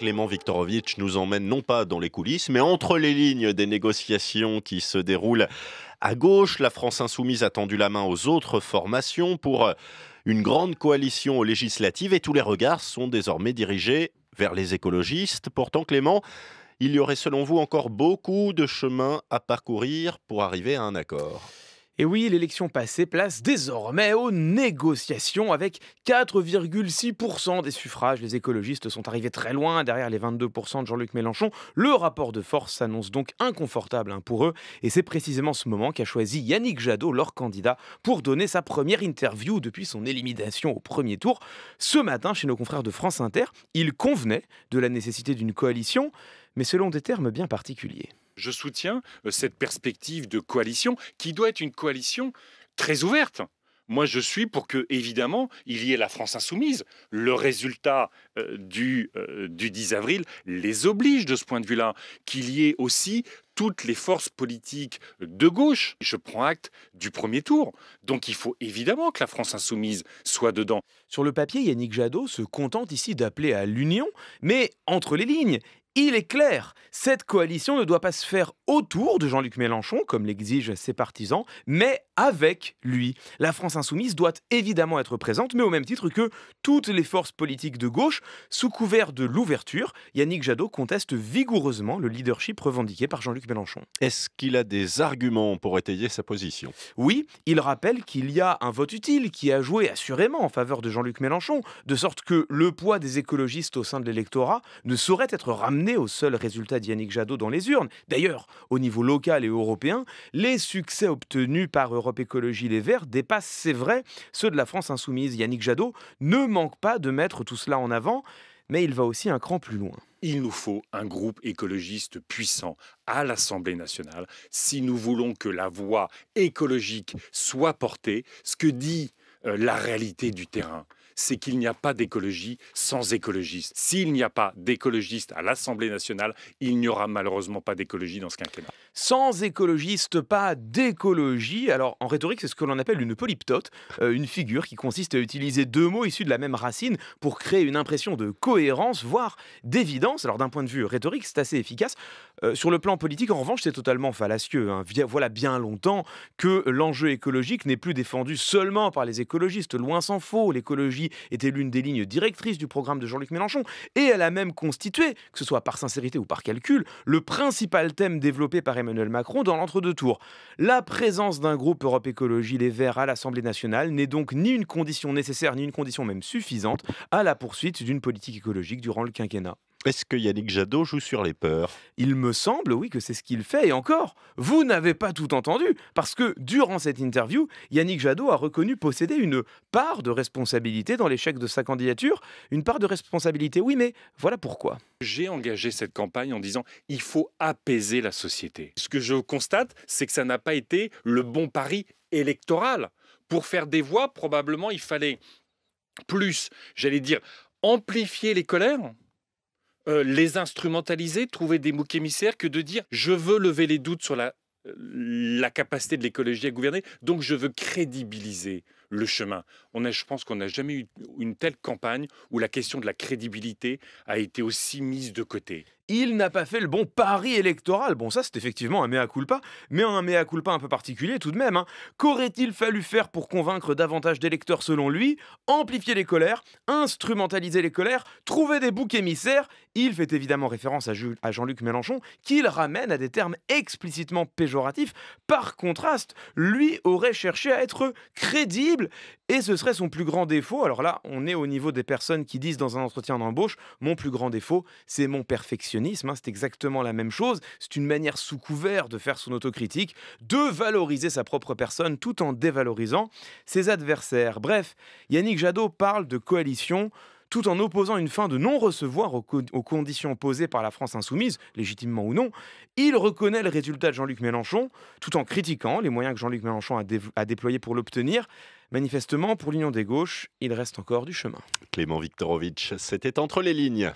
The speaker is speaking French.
Clément Viktorovitch nous emmène non pas dans les coulisses, mais entre les lignes des négociations qui se déroulent à gauche. La France insoumise a tendu la main aux autres formations pour euh, une grande coalition législative et tous les regards sont désormais dirigés vers les écologistes. Pourtant, Clément, il y aurait selon vous encore beaucoup de chemin à parcourir pour arriver à un accord. Et oui, l'élection passée place désormais aux négociations avec 4,6% des suffrages. Les écologistes sont arrivés très loin derrière les 22% de Jean-Luc Mélenchon. Le rapport de force s'annonce donc inconfortable hein, pour eux. Et c'est précisément ce moment qu'a choisi Yannick Jadot, leur candidat, pour donner sa première interview depuis son élimination au premier tour. Ce matin, chez nos confrères de France Inter, il convenait de la nécessité d'une coalition, mais selon des termes bien particuliers je soutiens euh, cette perspective de coalition qui doit être une coalition très ouverte. Moi, je suis pour que, évidemment, il y ait la France insoumise. Le résultat euh, du, euh, du 10 avril les oblige de ce point de vue-là. Qu'il y ait aussi toutes les forces politiques de gauche. Je prends acte du premier tour. Donc il faut évidemment que la France insoumise soit dedans. Sur le papier, Yannick Jadot se contente ici d'appeler à l'union, mais entre les lignes, il est clair, cette coalition ne doit pas se faire autour de Jean-Luc Mélenchon, comme l'exigent ses partisans, mais avec lui. La France insoumise doit évidemment être présente, mais au même titre que toutes les forces politiques de gauche, sous couvert de l'ouverture, Yannick Jadot conteste vigoureusement le leadership revendiqué par Jean-Luc Mélenchon. Est-ce qu'il a des arguments pour étayer sa position Oui, il rappelle qu'il y a un vote utile qui a joué assurément en faveur de Jean-Luc Mélenchon, de sorte que le poids des écologistes au sein de l'électorat ne saurait être ramené au seul résultat d'Yannick Jadot dans les urnes. D'ailleurs, au niveau local et européen, les succès obtenus par Europe Écologie Les Verts dépassent, c'est vrai, ceux de la France insoumise. Yannick Jadot ne manque pas de mettre tout cela en avant, mais il va aussi un cran plus loin. Il nous faut un groupe écologiste puissant à l'Assemblée nationale si nous voulons que la voix écologique soit portée, ce que dit euh, la réalité du terrain c'est qu'il n'y a pas d'écologie sans écologistes. S'il n'y a pas d'écologistes à l'Assemblée nationale, il n'y aura malheureusement pas d'écologie dans ce quinquennat. Sans écologistes, pas d'écologie. Alors en rhétorique, c'est ce que l'on appelle une polyptote, euh, une figure qui consiste à utiliser deux mots issus de la même racine pour créer une impression de cohérence, voire d'évidence. Alors d'un point de vue rhétorique, c'est assez efficace. Euh, sur le plan politique, en revanche, c'est totalement fallacieux. Hein. Voilà bien longtemps que l'enjeu écologique n'est plus défendu seulement par les écologistes. Loin s'en faut. L'écologie était l'une des lignes directrices du programme de Jean-Luc Mélenchon, et elle a même constitué, que ce soit par sincérité ou par calcul, le principal thème développé par Emmanuel Macron dans l'entre-deux tours. La présence d'un groupe Europe Écologie Les Verts à l'Assemblée nationale n'est donc ni une condition nécessaire, ni une condition même suffisante à la poursuite d'une politique écologique durant le quinquennat. Est-ce que Yannick Jadot joue sur les peurs Il me semble, oui, que c'est ce qu'il fait. Et encore, vous n'avez pas tout entendu, parce que durant cette interview, Yannick Jadot a reconnu posséder une part de responsabilité dans l'échec de sa candidature. Une part de responsabilité, oui, mais voilà pourquoi. J'ai engagé cette campagne en disant il faut apaiser la société. Ce que je constate, c'est que ça n'a pas été le bon pari électoral. Pour faire des voix, probablement, il fallait plus, j'allais dire, amplifier les colères euh, les instrumentaliser, trouver des moucs émissaires, que de dire je veux lever les doutes sur la euh, capacité de l'écologie à gouverner, donc je veux crédibiliser le chemin. On a, je pense qu'on n'a jamais eu une telle campagne où la question de la crédibilité a été aussi mise de côté. Il n'a pas fait le bon pari électoral. Bon, ça, c'est effectivement un mea culpa, mais un mea culpa un peu particulier tout de même. Hein. Qu'aurait-il fallu faire pour convaincre davantage d'électeurs selon lui Amplifier les colères, instrumentaliser les colères, trouver des boucs émissaires. Il fait évidemment référence à Jean-Luc Mélenchon, qu'il ramène à des termes explicitement péjoratifs. Par contraste, lui aurait cherché à être crédible et ce serait son plus grand défaut. Alors là, on est au niveau des personnes qui disent dans un entretien d'embauche, mon plus grand défaut, c'est mon perfectionnisme. Hein, c'est exactement la même chose. C'est une manière sous couvert de faire son autocritique, de valoriser sa propre personne tout en dévalorisant ses adversaires. Bref, Yannick Jadot parle de coalition tout en opposant une fin de non-recevoir aux, conditions posées par la France insoumise, légitimement ou non, il reconnaît le résultat de Jean-Luc Mélenchon, tout en critiquant les moyens que Jean-Luc Mélenchon a, a déployés pour l'obtenir. Manifestement, pour l'Union des gauches, il reste encore du chemin. Clément Viktorovitch, c'était entre les lignes.